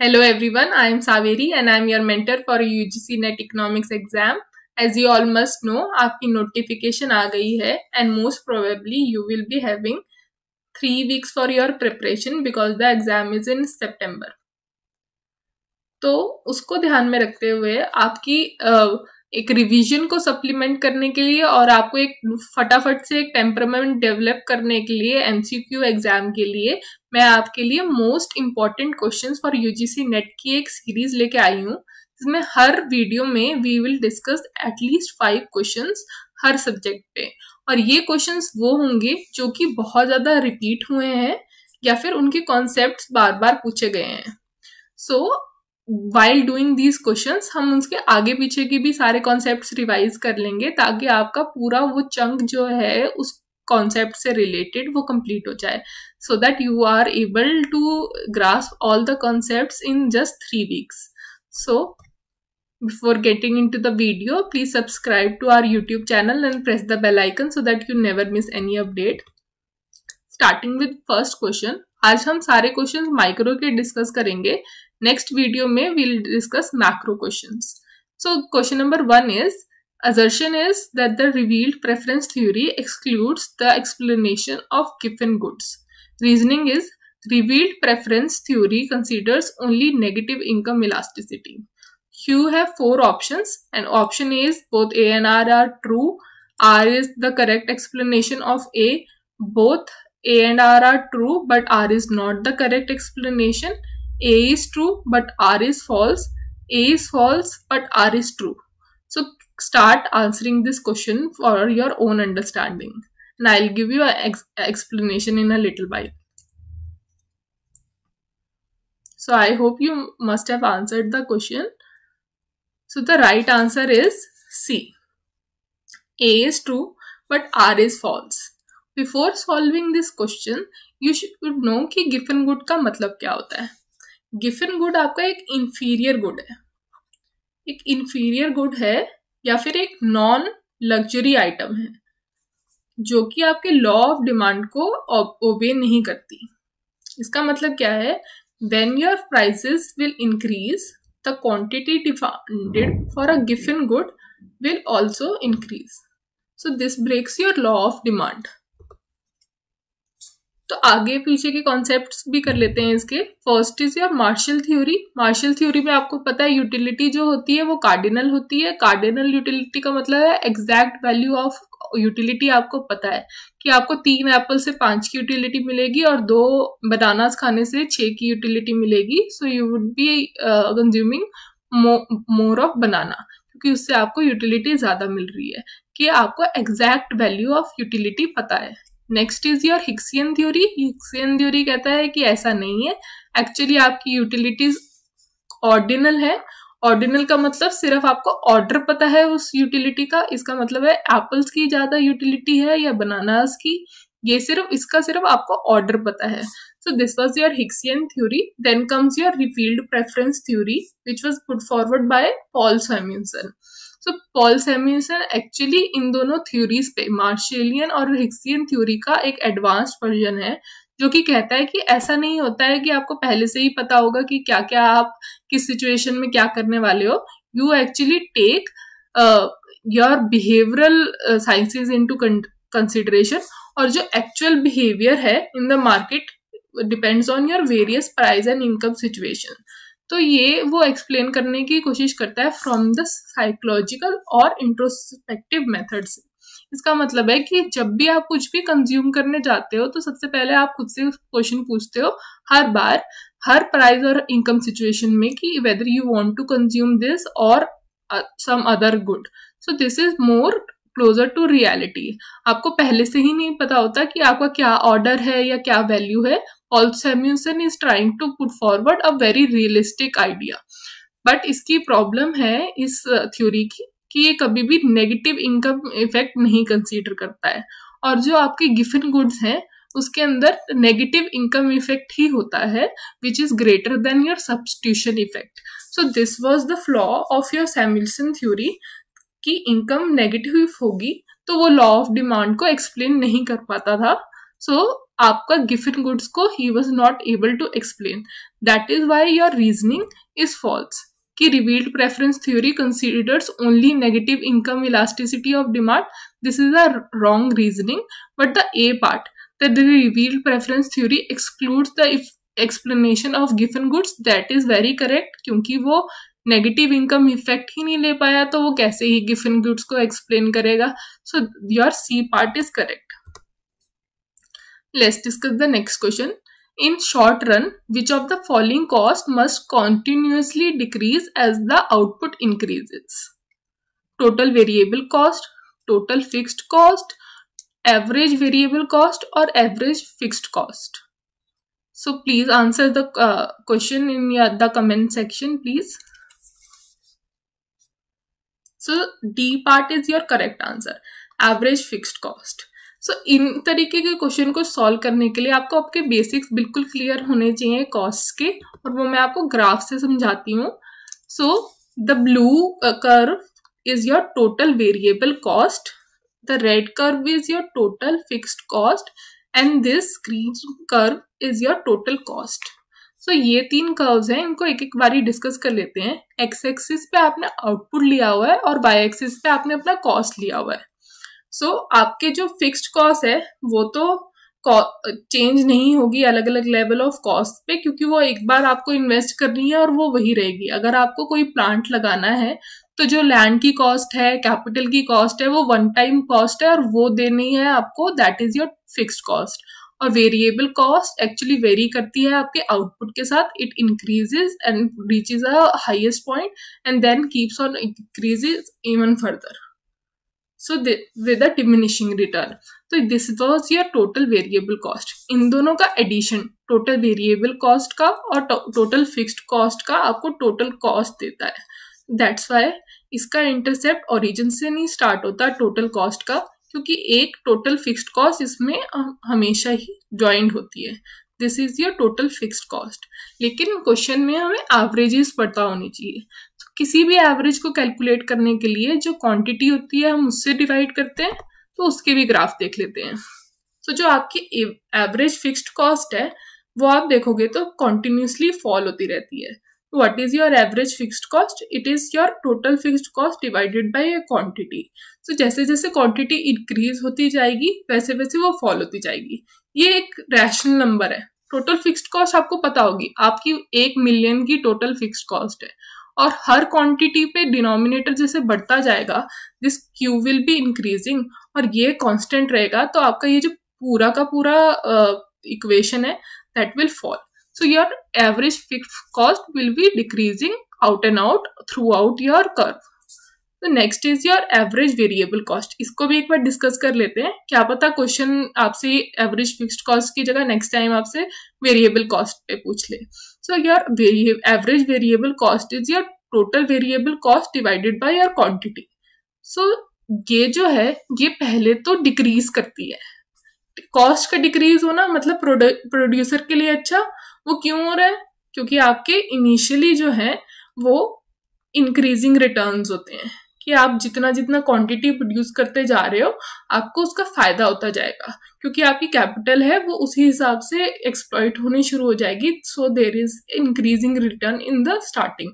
Hello everyone, I am Saveri and I am your mentor for UGC NET Economics exam. As you all must know, आपकी notification आ गई है and most probably you will be having three weeks for your preparation because the exam is in September. तो उसको ध्यान में रखते हुए आपकी uh, एक रिवीजन को सप्लीमेंट करने के लिए और आपको एक फटाफट से एक टेम्परामेंट डेवलप करने के लिए एमसीक्यू एग्जाम के लिए मैं आपके लिए most important question for UGC NET की एक सीरीज लेके आई हूँ जिसमें हर वीडियो में we will discuss at least five question हर सब्जेक्ट पे और ये क्वेश्चन वो होंगे जो कि बहुत ज़्यादा रिपीट हुए हैं या फिर उनके कॉन्सेप्ट बार बार पूछे गए हैं so so, while doing these question हम उसके आगे पीछे के भी सारे कॉन्सेप्ट रिवाइज कर लेंगे ताकि आपका पूरा वो चंक जो है उस कॉन्सेप्ट से रिलेटेड वो कंप्लीट हो जाए so that you are able to grasp all the concept in just three weeks so before getting into the video please subscribe to our YouTube channel and press the bell icon so that you never miss any update starting with first question आज हम सारे क्वेश्चन micro के discuss करेंगे next video में we'll discuss macro question so question number one is assertion is that the revealed preference theory excludes the explanation of given goods reasoning is revealed preference theory considers only negative income elasticity you have four options and option a is both a and r are true r is the correct explanation of a both A and R are true but R is not the correct explanation. A is true but R is false. A is false but R is true. So start answering this question for your own understanding. And I'll give you an ex explanation in a little while. So I hope you must have answered the question. So the right answer is C. A is true but R is false. Before solving this question you should know कि Giffen good का मतलब क्या होता है Giffen good आपका एक inferior good है एक इंफीरियर गुड है या फिर एक नॉन लग्जरी आइटम है जो कि आपके लॉ ऑफ डिमांड को ओबे नहीं करती इसका मतलब क्या है when your prices will increase the quantity demanded for a Giffen good will also increase so this breaks your law of demand तो आगे पीछे के कॉन्सेप्ट भी कर लेते हैं इसके first is your Marshall theory Marshall theory में आपको पता है यूटिलिटी जो होती है वो कार्डिनल होती है कार्डिनल यूटिलिटी का मतलब है एग्जैक्ट वैल्यू ऑफ यूटिलिटी आपको पता है कि आपको तीन एप्पल से पांच की यूटिलिटी मिलेगी और दो बनानास खाने से छह की यूटिलिटी मिलेगी so you would be consuming more of banana क्योंकि उससे आपको यूटिलिटी ज़्यादा मिल रही है कि आपको एग्जैक्ट वैल्यू ऑफ यूटिलिटी पता है next is your Hicksian theory Hicksian theory कहता है कि ऐसा नहीं है एक्चुअली आपकी यूटिलिटीज ऑर्डिनल है ऑर्डिनल का मतलब सिर्फ आपको ऑर्डर पता है उस यूटिलिटी का इसका मतलब है एप्पल्स की ज़्यादा यूटिलिटी है या बनानास की ये सिर्फ इसका सिर्फ आपको ऑर्डर पता है so this was your Hicksian theory then comes your revealed preference theory which was put forward by Paul Samuelson तो पॉल सेम्यूसन एक्चुअली इन दोनों थ्योरीज पे मार्शेलियन और हिक्सियन थ्योरी का एक एडवांस वर्जन है जो कि कहता है कि ऐसा नहीं होता है कि आपको पहले से ही पता होगा कि क्या क्या आप किस सिचुएशन में क्या करने वाले हो you actually take your behavioural sciences to consideration और जो एक्चुअल बिहेवियर है in the market depends on your various price and income situation तो ये वो एक्सप्लेन करने की कोशिश करता है फ्रॉम द साइकोलॉजिकल और इंट्रोस्पेक्टिव मेथड से इसका मतलब है कि जब भी आप कुछ भी कंज्यूम करने जाते हो तो सबसे पहले आप खुद से क्वेश्चन पूछते हो हर बार हर प्राइस और इनकम सिचुएशन में कि whether you want to consume this और some other good so this is more closer to reality आपको पहले से ही नहीं पता होता कि आपका क्या ऑर्डर है या क्या वैल्यू है Paul Samuelson is trying to put forward a very realistic idea but इसकी प्रॉब्लम है इस थ्योरी uh, की कि ये कभी भी नेगेटिव इनकम इफेक्ट नहीं कंसीडर करता है और जो आपके गिफिन गुड्स हैं उसके अंदर नेगेटिव इनकम इफेक्ट ही होता है which is greater than your substitution effect so this was the flaw of your Samuelson theory कि इनकम नेगेटिव होगी तो वो लॉ ऑफ डिमांड को एक्सप्लेन नहीं कर पाता था सो आपका गिफिन गुड्स को ही was not able to explain that is why your reasoning is false कि revealed preference theory considers only negative income elasticity of demand this is a wrong reasoning but the a part the revealed preference theory excludes the explanation of of given goods that is very correct क्योंकि वो negative income effect ही नहीं ले पाया तो वो कैसे ही Giffen goods को एक्सप्लेन करेगा so your C part is correct Let's discuss the next question. In short run, which of the following cost must continuously decrease as the output increases? Total variable cost, total fixed cost, average variable cost or average fixed cost? So please answer the uh, question in your, the comment section please. So D part is your correct answer. Average fixed cost. So so, इन तरीके के question को solve करने के लिए आपको आपके basics बिल्कुल क्लियर होने चाहिए कॉस्ट के और वो मैं आपको ग्राफ से समझाती हूँ so the blue curve is your total variable cost the red curve is your total fixed cost and this green curve is your total cost so ये तीन कर्व्स हैं इनको एक एक बारी डिस्कस कर लेते हैं एक्स एक्सिस पे आपने आउटपुट लिया हुआ है और वाई एक्सिस पे आपने अपना कॉस्ट लिया हुआ है सो so, आपके जो फिक्स्ड कॉस्ट है वो तो चेंज नहीं होगी अलग अलग लेवल ऑफ कॉस्ट पे क्योंकि वो एक बार आपको इन्वेस्ट करनी है और वो वही रहेगी अगर आपको कोई प्लांट लगाना है तो जो लैंड की कॉस्ट है कैपिटल की कॉस्ट है वो वन टाइम कॉस्ट है और वो देनी है आपको that is your fixed cost और वेरिएबल कॉस्ट एक्चुअली वेरी करती है आपके आउटपुट के साथ it increases and reaches a highest point and then keeps on increases even further so the, with diminishing return तो this was your total variable cost इन दोनों का एडिशन टोटल वेरिएबल कॉस्ट का और टोटल फिक्स्ड कॉस्ट का आपको total cost देता है दैट्स वाई इसका इंटरसेप्ट ओरिजिन से नहीं स्टार्ट होता टोटल कॉस्ट का क्योंकि एक टोटल फिक्स्ड कॉस्ट इसमें हमेशा ही ज्वाइंट होती है this is your total fixed cost लेकिन क्वेश्चन में हमें एवरेजेस पता होनी चाहिए किसी भी एवरेज को कैलकुलेट करने के लिए जो क्वांटिटी होती है हम उससे डिवाइड करते हैं तो उसके भी ग्राफ देख लेते हैं तो जो आपकी एवरेज फिक्स्ड कॉस्ट है वो आप देखोगे तो कॉन्टिन्यूसली फॉल होती रहती है what is your average fixed cost it is your total fixed cost divided by a quantity so जैसे जैसे क्वांटिटी इंक्रीज होती जाएगी वैसे वैसे वो फॉल होती जाएगी ये एक रैशनल नंबर है टोटल फिक्स्ड कॉस्ट आपको पता होगी आपकी एक मिलियन की टोटल फिक्स्ड कॉस्ट है और हर क्वांटिटी पे डिनोमिनेटर जैसे बढ़ता जाएगा this Q will be increasing और ये कांस्टेंट रहेगा तो आपका ये जो पूरा का पूरा इक्वेशन है that will fall so your average fix cost will be decreasing out and out throughout your curve तो next is your average variable cost इसको भी एक बार डिस्कस कर लेते हैं क्या पता क्वेश्चन आपसे एवरेज फिक्स्ड कॉस्ट की जगह नेक्स्ट टाइम आपसे वेरिएबल कॉस्ट पे पूछ ले so your average variable cost is your total variable cost divided by your quantity so ये जो है ये पहले तो डिक्रीज करती है कॉस्ट का डिक्रीज होना मतलब प्रोड्यूसर के लिए अच्छा वो क्यों हो रहा है क्योंकि आपके इनिशियली जो है वो इंक्रीजिंग रिटर्न्स होते हैं कि आप जितना जितना क्वांटिटी प्रोड्यूस करते जा रहे हो आपको उसका फायदा होता जाएगा क्योंकि आपकी कैपिटल है वो उसी हिसाब से एक्सप्लॉइट होनी शुरू हो जाएगी so there is increasing return in the starting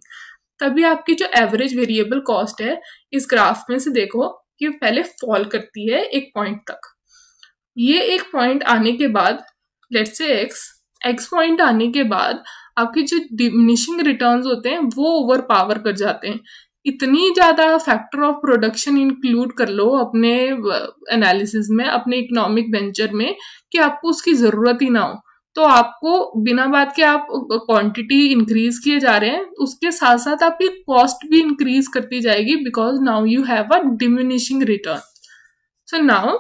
तभी आपकी जो एवरेज वेरिएबल कॉस्ट है इस ग्राफ में से देखो कि पहले फॉल करती है एक पॉइंट तक ये एक पॉइंट आने के बाद लेट से एक्स एक्स पॉइंट आने के बाद आपके जो डिमिनिशिंग रिटर्न्स होते हैं वो ओवर पावर कर जाते हैं इतनी ज़्यादा फैक्टर ऑफ प्रोडक्शन इंक्लूड कर लो अपने एनालिसिस uh, में अपने इकोनॉमिक वेंचर में कि आपको उसकी ज़रूरत ही ना हो तो आपको बिना बात के आप क्वांटिटी uh, इंक्रीज किए जा रहे हैं उसके साथ साथ आपकी कॉस्ट भी इंक्रीज करती जाएगी because now you have a diminishing return so now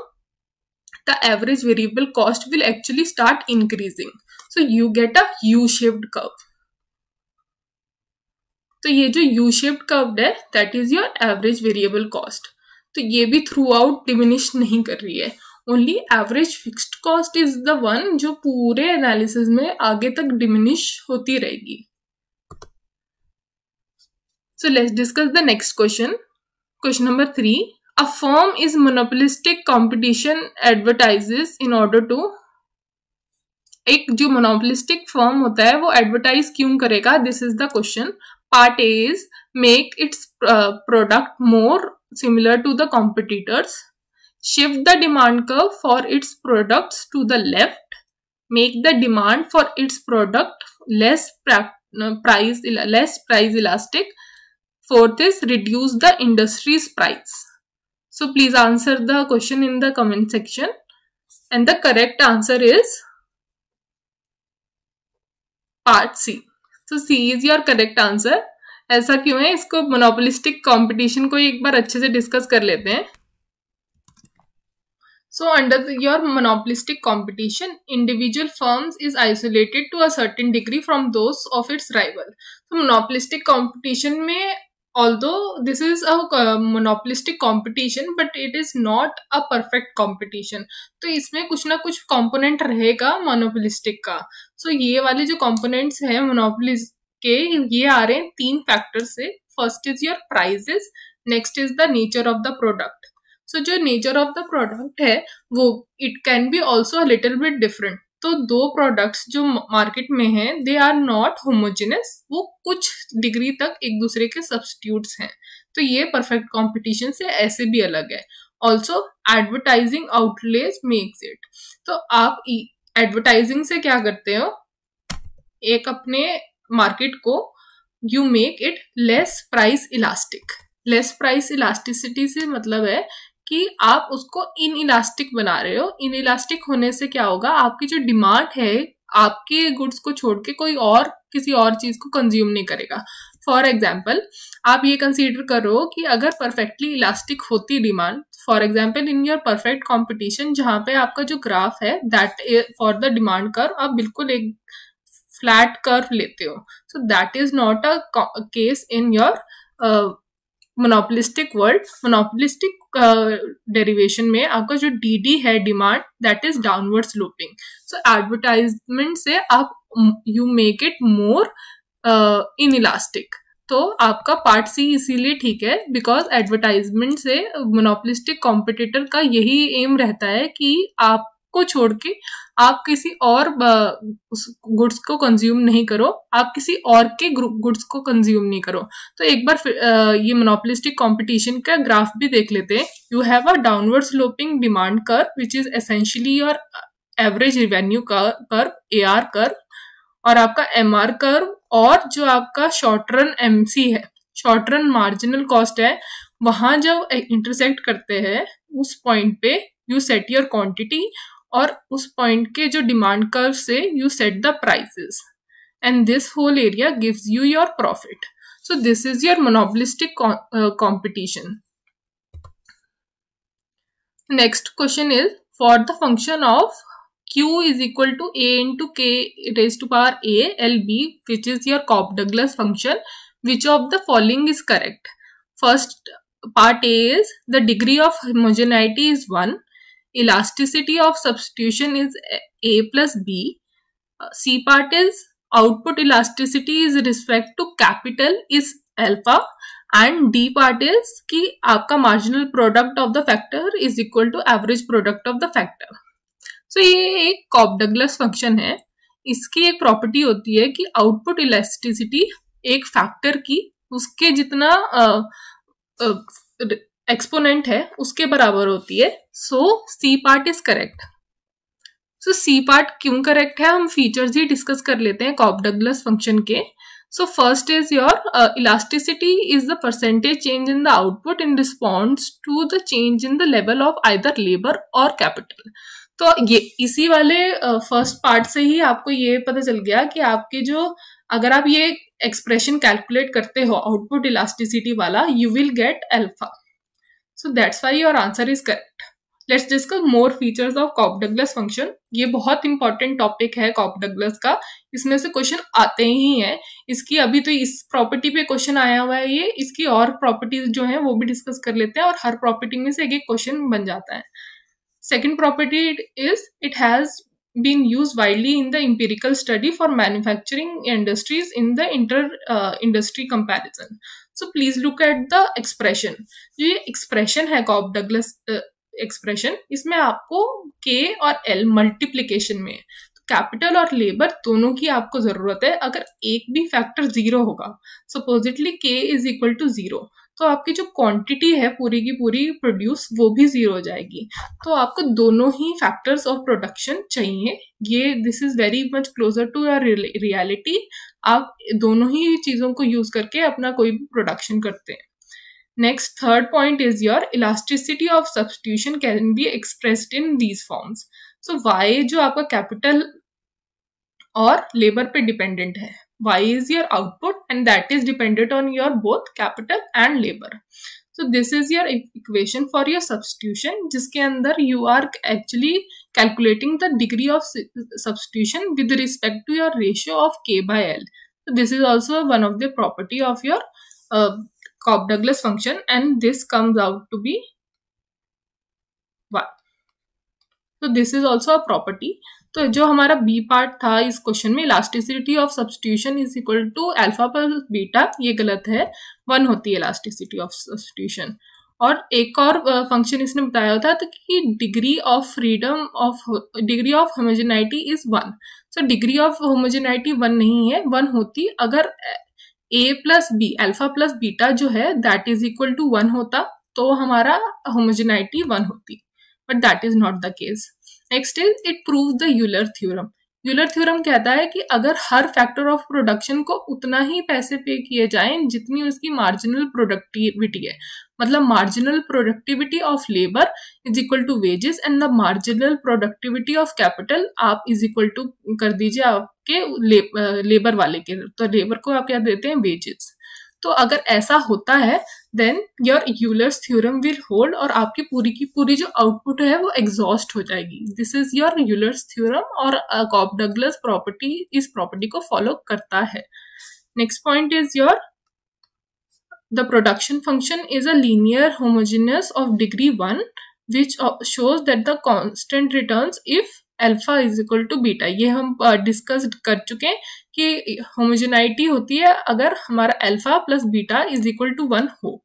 the average variable cost will actually start increasing so you get a U shaped curve तो ये जो यू शेप्ड कर्व्ड है that is your average variable cost तो ये भी through out diminish नहीं कर रही है only average fixed cost is the one जो पूरे एनालिसिस में आगे तक डिमिनिश होती रहेगी so let's discuss the next question question number three a firm is monopolistic competition advertises in order to एक जो मोनोपोलिस्टिक फॉर्म होता है वो एडवर्टाइज क्यों करेगा this is the question part is make its uh, product more similar to the competitors, shift the demand curve for its products to the left, make the demand for its product less uh, price less price elastic. Fourth is reduce the industry's price. So please answer the question in the comment section. And the correct answer is part C. So C is your correct answer ऐसा क्यों है इसको monopolistic competition को एक बार अच्छे से discuss कर लेते हैं so under your monopolistic competition individual firms is isolated to अटन degree from those of its rival तो मोनोपोलिस्टिक कंपटीशन में although this is a monopolistic competition but it is not a perfect competition तो इसमें कुछ ना कुछ component रहेगा monopolistic का so, ये वाले जो components हैं monopolies के ये आ रहे हैं तीन factors से first is your prices next is the nature of the product so, जो nature of the product है वो it can be also a little bit different तो दो प्रोडक्ट्स जो मार्केट में हैं दे आर नॉट होमोजेनस वो कुछ डिग्री तक एक दूसरे के सब्सटीट्यूट्स हैं तो ये परफेक्ट कंपटीशन से ऐसे भी अलग है also advertising outlays makes it तो आप एडवर्टाइजिंग से क्या करते हो एक अपने मार्केट को you make it less price elastic less price elasticity से मतलब है कि आप उसको इन इलास्टिक बना रहे हो इन इलास्टिक होने से क्या होगा आपकी जो डिमांड है आपके गुड्स को छोड़ के कोई और किसी और चीज़ को कंज्यूम नहीं करेगा फॉर एग्जाम्पल आप ये कंसिडर करो कि अगर परफेक्टली इलास्टिक होती demand for example in your perfect competition जहां पे आपका जो ग्राफ है दैट फॉर द डिमांड कर आप बिल्कुल एक फ्लैट कर लेते हो so that is not a case in your monopolistic word monopolistic derivation में आपका जो डी डी है demand that is downward sloping so advertisement से आप you make it more inelastic तो आपका पार्ट सी इसीलिए ठीक है बिकॉज एडवर्टाइजमेंट से मोनोपोलिस्टिक कॉम्पिटिटर का यही एम रहता है कि आप को छोड़ के आप किसी और गुड्स को कंज्यूम नहीं करो आप किसी और के गुड्स को कंज्यूम नहीं करो तो एक बार ये मोनोपोलिस्टिक कंपटीशन का ग्राफ भी देख लेते हैं you have a downward sloping demand curve which is essentially your average revenue curve A are कर और आपका एम आर कर और जो आपका शॉर्ट रन एम सी है शॉर्ट रन मार्जिनल कॉस्ट है वहां जब इंटरसेक्ट करते हैं उस पॉइंट पे यू सेट योर क्वांटिटी और उस पॉइंट के demand curve curve you set the prices and this whole area gives you your profit. So this is your monopolistic uh, competition. next question is for the function of q is equal to a into k raised to power a lb which is your cobb douglas function which of the following is correct first part a is the degree of homogeneity is 1 elasticity of substitution is A plus B. Uh, C part is output elasticity is respect to capital is alpha and D part is ki aapka marginal product of the factor is equal to average product of the factor. So ye ek cobb douglas function hai iski ek property hoti hai ki output elasticity ek factor ki uske jitna uh, uh, exponent है उसके बराबर होती है so C part is correct so C part क्यों correct है हम features ही discuss कर लेते हैं कॉप डगलस फंक्शन के so first is your elasticity is the percentage change in the output in response to the change in the level of either labour और capital तो ये इसी वाले फर्स्ट uh, पार्ट से ही आपको ये पता चल गया कि आपके जो अगर आप ये एक्सप्रेशन कैलकुलेट करते हो आउटपुट इलास्टिसिटी वाला you will get alpha so that's why your answer is correct let's discuss more features of Cobb Douglas function ये बहुत इंपॉर्टेंट टॉपिक है कॉप डगलस का इसमें से क्वेश्चन आते ही हैं इसकी अभी तो इस प्रॉपर्टी पे क्वेश्चन आया हुआ है ये इसकी और प्रॉपर्टीज जो है वो भी डिस्कस कर लेते हैं और हर प्रॉपर्टी में से एक एक क्वेश्चन बन जाता है second property is it has been use widely in the empirical study for manufacturing industries in the inter industry comparison so please look at the expression जो ये एक्सप्रेशन है कॉप डगलस एक्सप्रेशन इसमें आपको के और एल मल्टीप्लीकेशन में capital तो और लेबर दोनों की आपको जरूरत है अगर एक भी फैक्टर जीरो होगा supposedly K is equal to zero तो आपकी जो क्वांटिटी है पूरी की पूरी प्रोड्यूस वो भी ज़ीरो हो जाएगी तो आपको दोनों ही फैक्टर्स ऑफ प्रोडक्शन चाहिए ये this is very much closer to your reality आप दोनों ही चीज़ों को यूज़ करके अपना कोई भी प्रोडक्शन करते हैं next third point is your elasticity of substitution can be expressed in these forms so why जो आपका कैपिटल और लेबर पे डिपेंडेंट है y is your output and that is dependent on your both capital and labor so this is your equation for your substitution जिसके अंदर you are actually calculating the degree of substitution with respect to your ratio of k by l so this is also one of the property of your uh, Cobb Douglas function and this comes out to be 1 तो this is also a property तो जो हमारा B part था इस question में elasticity of substitution is equal to alpha plus beta ये गलत है वन होती है इलास्टिसिटी ऑफ सब्सटीट्यूशन और एक और फंक्शन इसने बताया था तो कि degree of freedom of degree of homogeneity is one so degree of homogeneity one नहीं है वन होती अगर A plus B alpha plus beta जो है that is equal to one होता तो हमारा होमोजेनाइटी वन होती but that is not the case next is it prove the Euler theorem Euler theorem कहता है कि अगर हर फैक्टर ऑफ प्रोडक्शन को उतना ही पैसे पे किए जाए जितनी उसकी मार्जिनल प्रोडक्टिविटी है मतलब marginal productivity of labour is equal to wages and the marginal productivity of capital आप इज इक्वल टू कर दीजिए आपके ले, लेबर वाले के तो लेबर को आप क्या देते हैं वेजेस तो अगर ऐसा होता है then your Euler's theorem will hold और आपकी पूरी की पूरी जो आउटपुट है वो एग्जॉस्ट हो जाएगी this is your Euler's theorem और कॉप डगलस प्रॉपर्टी इस प्रॉपर्टी को फॉलो करता है next point is your the production function is a linear homogeneous of degree one which shows that the constant return if alpha is equal to beta ये हम discuss कर चुके हैं कि होमोजेनाइटी होती है अगर हमारा alpha plus beta is equal to one हो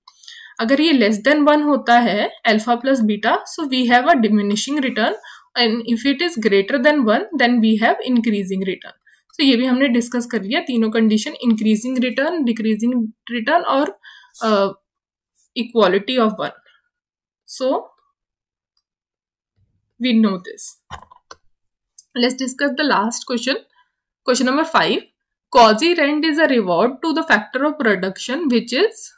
अगर ये लेस देन वन होता है alpha plus beta so we have a diminishing return and if it is greater than one then we have increasing return सो ये भी हमने discuss कर लिया तीनों condition increasing return decreasing return और equality of one so we know this Let's discuss the last question. Question number 5. Quasi rent is a reward to the factor of production which is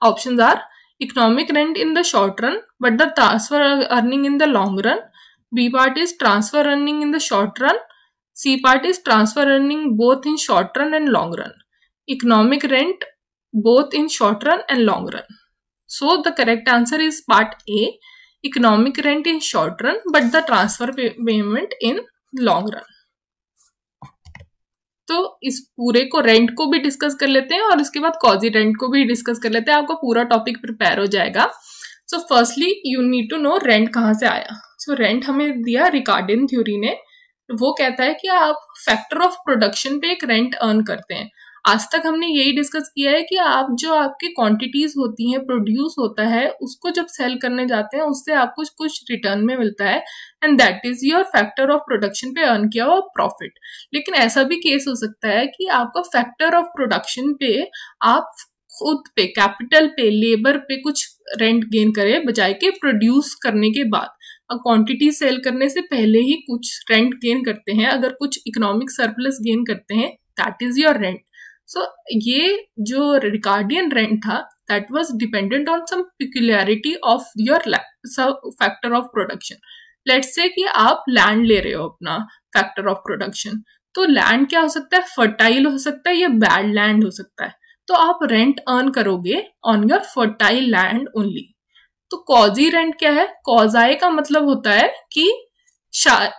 options are economic rent in the short run but the transfer earning in the long run. B part is transfer earning in the short run. C part is transfer earning both in short run and long run. Economic rent both in short run and long run. So the correct answer is part A economic rent in short run but the transfer payment in long run तो इस पूरे को rent को भी discuss कर लेते हैं और उसके बाद कॉजी रेंट को भी डिस्कस कर लेते हैं आपका पूरा टॉपिक प्रिपेयर हो जाएगा so firstly you need to know rent कहाँ से आया सो so, रेंट हमें दिया रिकार्डिन थ्योरी ने वो कहता है कि आप फैक्टर ऑफ प्रोडक्शन पे एक रेंट अर्न करते हैं आज तक हमने यही डिस्कस किया है कि आप जो आपकी क्वांटिटीज होती हैं प्रोड्यूस होता है उसको जब सेल करने जाते हैं उससे आपको कुछ रिटर्न में मिलता है and that is your factor of production पे अर्न किया हुआ प्रॉफिट लेकिन ऐसा भी केस हो सकता है कि आपका फैक्टर ऑफ प्रोडक्शन पे आप खुद पे कैपिटल पे लेबर पे कुछ रेंट गेन करें बजाय के प्रोड्यूस करने के बाद क्वांटिटी सेल करने से पहले ही कुछ रेंट गेन करते हैं अगर कुछ इकोनॉमिक सरप्लस गेन करते हैं दैट इज योर रेंट सो ये जो रिकार्डियन रेंट था that was dependent on some peculiarity of your factor of production let's say कि आप लैंड ले रहे हो अपना फैक्टर ऑफ प्रोडक्शन तो लैंड क्या हो सकता है फर्टाइल हो सकता है या बैड लैंड हो सकता है तो आप रेंट अर्न करोगे on your fertile land only तो कॉजी रेंट क्या है कॉजाए का मतलब होता है कि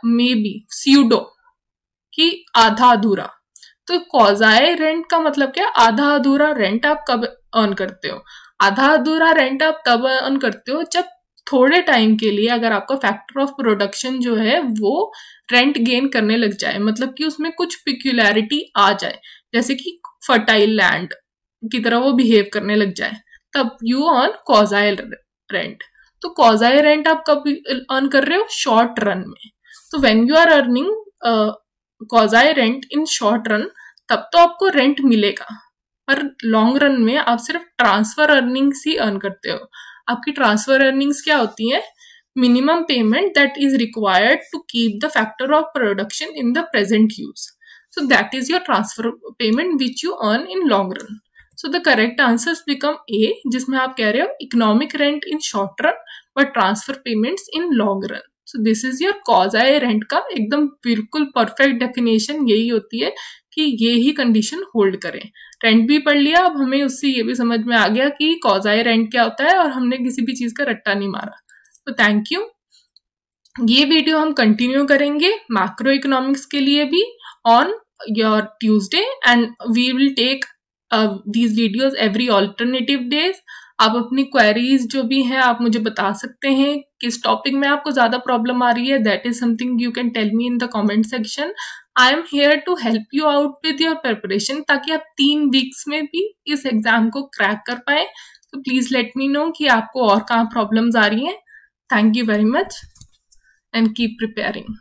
मे बी सीडो कि आधा अधूरा तो कॉजाए रेंट का मतलब क्या आधा अधूरा रेंट आप कब अर्न करते हो आधा अधूरा रेंट आप कब अर्न करते हो जब थोड़े टाइम के लिए अगर आपका फैक्टर ऑफ प्रोडक्शन जो है वो रेंट गेन करने लग जाए मतलब कि उसमें कुछ पिक्यूलैरिटी आ जाए जैसे कि फर्टाइल लैंड की तरह वो बिहेव करने लग जाए तब यू अर्न कॉजाइल रेंट तो कॉजाइल रेंट आप कब अर्न कर रहे हो शॉर्ट रन में तो when you are earning quasi rent in short run तब तो आपको रेंट मिलेगा पर लॉन्ग रन में आप सिर्फ ट्रांसफर अर्निंग्स ही अर्न करते हो आपकी ट्रांसफर अर्निंग्स क्या होती है minimum payment that is required to keep the factor of production in the present use so that is your transfer payment which you earn in long run so the correct answer become A जिसमें आप कह रहे हो economic rent in short run but transfer payment in long run so this is your quasi rent का एकदम बिल्कुल perfect definition यही होती है कि ये ही कंडीशन होल्ड करें रेंट भी पढ़ लिया अब हमें उससे ये भी समझ में आ गया कि कॉज आए रेंट क्या होता है और हमने किसी भी चीज़ का रट्टा नहीं मारा तो थैंक यू ये वीडियो हम कंटिन्यू करेंगे माइक्रो इकोनॉमिक्स के लिए भी on your Tuesday and we will take these videos every alternative days आप अपनी क्वेरीज जो भी हैं आप मुझे बता सकते हैं किस टॉपिक में आपको ज़्यादा प्रॉब्लम आ रही है that is something you can tell me in the comment section I am here to help you out with your preparation ताकि आप तीन वीक्स में भी इस एग्जाम को क्रैक कर पाए तो प्लीज़ लेट मी नो कि आपको और कहाँ प्रॉब्लम्स आ रही हैं thank you very much and keep preparing